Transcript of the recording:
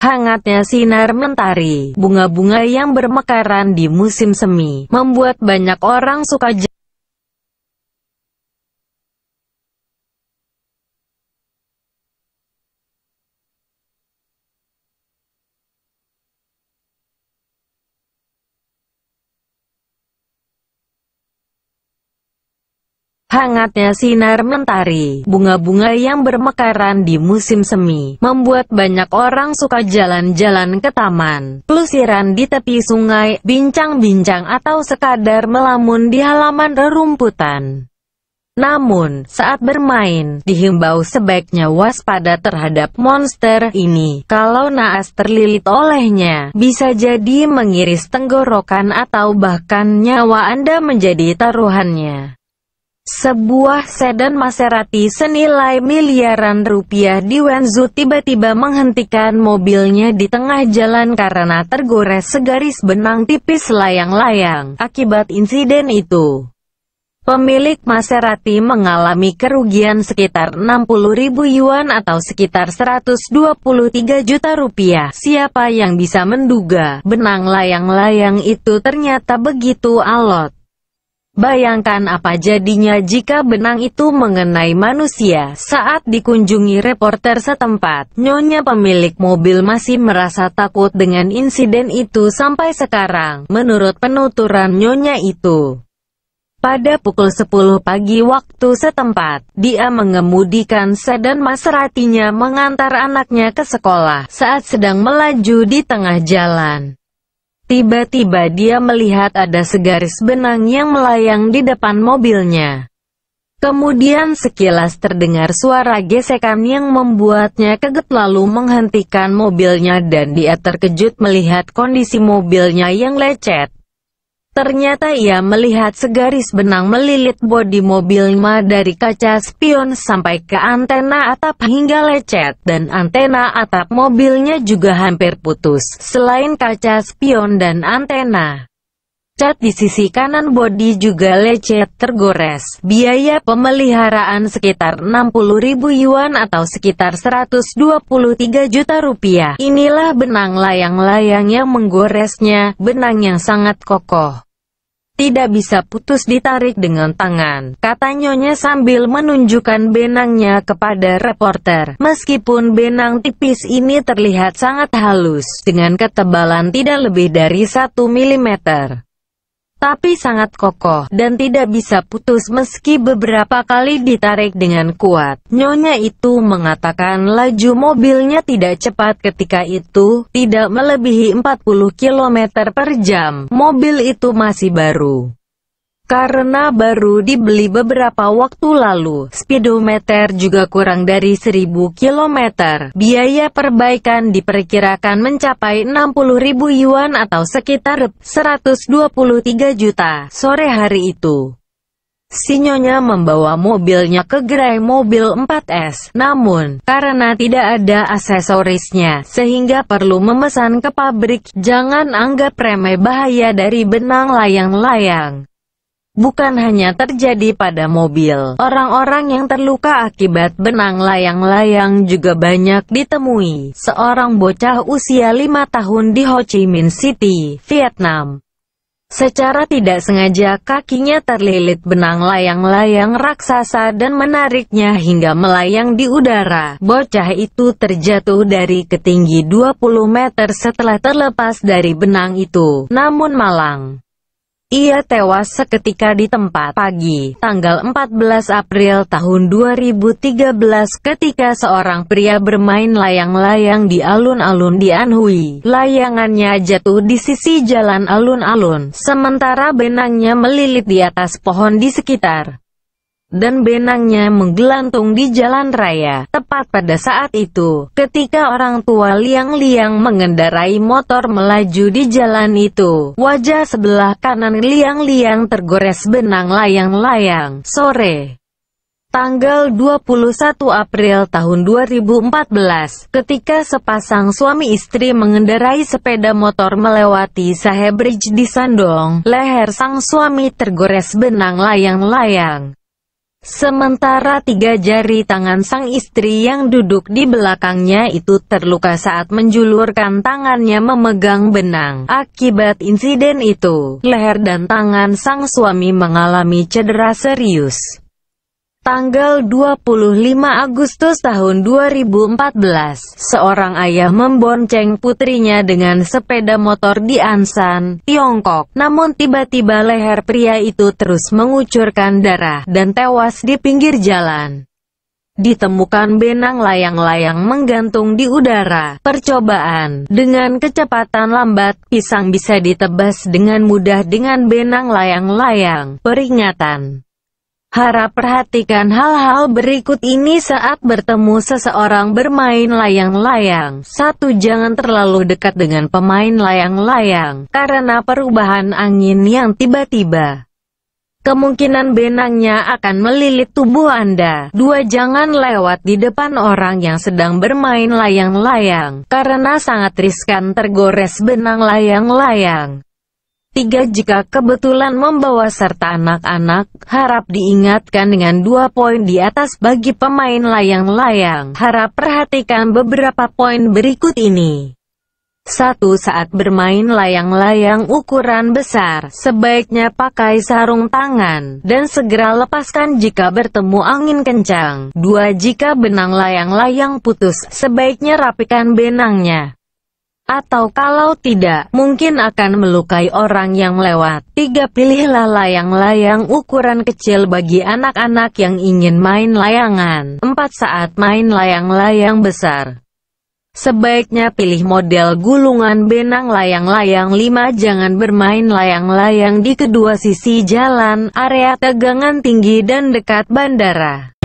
Hangatnya sinar mentari, bunga-bunga yang bermekaran di musim semi, membuat banyak orang suka Hangatnya sinar mentari, bunga-bunga yang bermekaran di musim semi, membuat banyak orang suka jalan-jalan ke taman, pelusiran di tepi sungai, bincang-bincang atau sekadar melamun di halaman rerumputan. Namun, saat bermain, dihimbau sebaiknya waspada terhadap monster ini. Kalau naas terlilit olehnya, bisa jadi mengiris tenggorokan atau bahkan nyawa Anda menjadi taruhannya. Sebuah sedan Maserati senilai miliaran rupiah di Wenzhou tiba-tiba menghentikan mobilnya di tengah jalan karena tergores segaris benang tipis layang-layang. Akibat insiden itu, pemilik Maserati mengalami kerugian sekitar 60 ribu yuan atau sekitar 123 juta rupiah. Siapa yang bisa menduga benang layang-layang itu ternyata begitu alot. Bayangkan apa jadinya jika benang itu mengenai manusia. Saat dikunjungi reporter setempat, Nyonya pemilik mobil masih merasa takut dengan insiden itu sampai sekarang. Menurut penuturan Nyonya itu, pada pukul 10 pagi waktu setempat, dia mengemudikan sedan Maseratinya mengantar anaknya ke sekolah saat sedang melaju di tengah jalan. Tiba-tiba dia melihat ada segaris benang yang melayang di depan mobilnya. Kemudian sekilas terdengar suara gesekan yang membuatnya kaget lalu menghentikan mobilnya dan dia terkejut melihat kondisi mobilnya yang lecet. Ternyata ia melihat segaris benang melilit bodi mobil Ma dari kaca spion sampai ke antena atap hingga lecet dan antena atap mobilnya juga hampir putus. Selain kaca spion dan antena, Cat di sisi kanan bodi juga lecet tergores. Biaya pemeliharaan sekitar 60.000 yuan atau sekitar 123 juta rupiah. Inilah benang layang-layang yang menggoresnya, benang yang sangat kokoh. Tidak bisa putus ditarik dengan tangan, kata nyonya sambil menunjukkan benangnya kepada reporter. Meskipun benang tipis ini terlihat sangat halus, dengan ketebalan tidak lebih dari 1 mm tapi sangat kokoh, dan tidak bisa putus meski beberapa kali ditarik dengan kuat. Nyonya itu mengatakan laju mobilnya tidak cepat ketika itu, tidak melebihi 40 km per jam. Mobil itu masih baru. Karena baru dibeli beberapa waktu lalu, speedometer juga kurang dari 1000 km. Biaya perbaikan diperkirakan mencapai 60.000 yuan atau sekitar 123 juta. Sore hari itu, Sinyonya membawa mobilnya ke gerai mobil 4S. Namun, karena tidak ada aksesorisnya, sehingga perlu memesan ke pabrik. Jangan anggap remeh bahaya dari benang layang-layang bukan hanya terjadi pada mobil. Orang-orang yang terluka akibat benang layang-layang juga banyak ditemui. Seorang bocah usia 5 tahun di Ho Chi Minh City, Vietnam. Secara tidak sengaja kakinya terlilit benang layang-layang raksasa dan menariknya hingga melayang di udara. Bocah itu terjatuh dari ketinggi 20 meter setelah terlepas dari benang itu. Namun malang. Ia tewas seketika di tempat pagi, tanggal 14 April tahun 2013 ketika seorang pria bermain layang-layang di alun-alun di Anhui. Layangannya jatuh di sisi jalan alun-alun, sementara benangnya melilit di atas pohon di sekitar dan benangnya menggelantung di jalan raya. Tepat pada saat itu, ketika orang tua Liang-Liang mengendarai motor melaju di jalan itu, wajah sebelah kanan Liang-Liang tergores benang layang-layang. Sore. Tanggal 21 April tahun 2014, ketika sepasang suami istri mengendarai sepeda motor melewati Sahe Bridge di Sandong, leher sang suami tergores benang layang-layang. Sementara tiga jari tangan sang istri yang duduk di belakangnya itu terluka saat menjulurkan tangannya memegang benang. Akibat insiden itu, leher dan tangan sang suami mengalami cedera serius tanggal 25 Agustus tahun 2014, seorang ayah membonceng putrinya dengan sepeda motor di Ansan, Tiongkok. Namun tiba-tiba leher pria itu terus mengucurkan darah dan tewas di pinggir jalan ditemukan benang layang-layang menggantung di udara. Percobaan dengan kecepatan lambat, pisang bisa ditebas dengan mudah dengan benang layang-layang. Peringatan Harap perhatikan hal-hal berikut ini saat bertemu seseorang bermain layang-layang. 1. Jangan terlalu dekat dengan pemain layang-layang, karena perubahan angin yang tiba-tiba. Kemungkinan benangnya akan melilit tubuh Anda. 2. Jangan lewat di depan orang yang sedang bermain layang-layang, karena sangat riskan tergores benang layang-layang. Tiga jika kebetulan membawa serta anak-anak, harap diingatkan dengan dua poin di atas bagi pemain layang-layang. Harap perhatikan beberapa poin berikut ini. 1. Saat bermain layang-layang ukuran besar, sebaiknya pakai sarung tangan, dan segera lepaskan jika bertemu angin kencang. 2. Jika benang layang-layang putus, sebaiknya rapikan benangnya atau kalau tidak, mungkin akan melukai orang yang lewat. tiga Pilihlah layang-layang ukuran kecil bagi anak-anak yang ingin main layangan. 4. Saat main layang-layang besar. Sebaiknya pilih model gulungan benang layang-layang 5 Jangan bermain layang-layang di kedua sisi jalan, area tegangan tinggi dan dekat bandara.